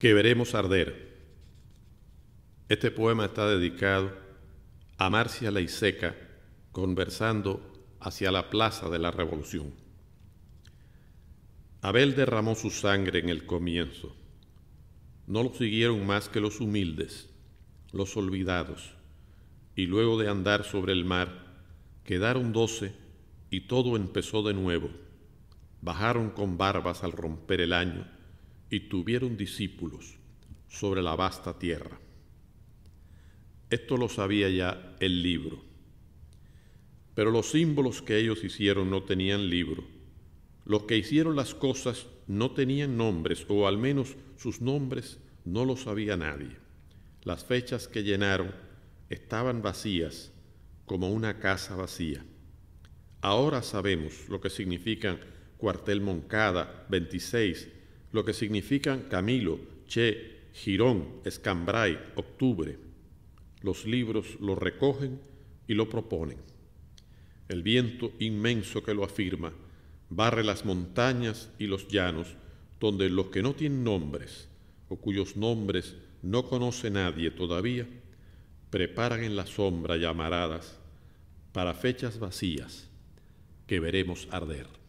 que veremos arder. Este poema está dedicado a Marcia Leiseca conversando hacia la plaza de la Revolución. Abel derramó su sangre en el comienzo. No lo siguieron más que los humildes, los olvidados, y luego de andar sobre el mar, quedaron doce y todo empezó de nuevo. Bajaron con barbas al romper el año y tuvieron discípulos sobre la vasta tierra. Esto lo sabía ya el libro. Pero los símbolos que ellos hicieron no tenían libro. Los que hicieron las cosas no tenían nombres, o al menos sus nombres no los sabía nadie. Las fechas que llenaron estaban vacías, como una casa vacía. Ahora sabemos lo que significan cuartel Moncada 26, lo que significan Camilo, Che, Girón, Escambray, Octubre. Los libros lo recogen y lo proponen. El viento inmenso que lo afirma barre las montañas y los llanos, donde los que no tienen nombres o cuyos nombres no conoce nadie todavía, preparan en la sombra llamaradas para fechas vacías que veremos arder.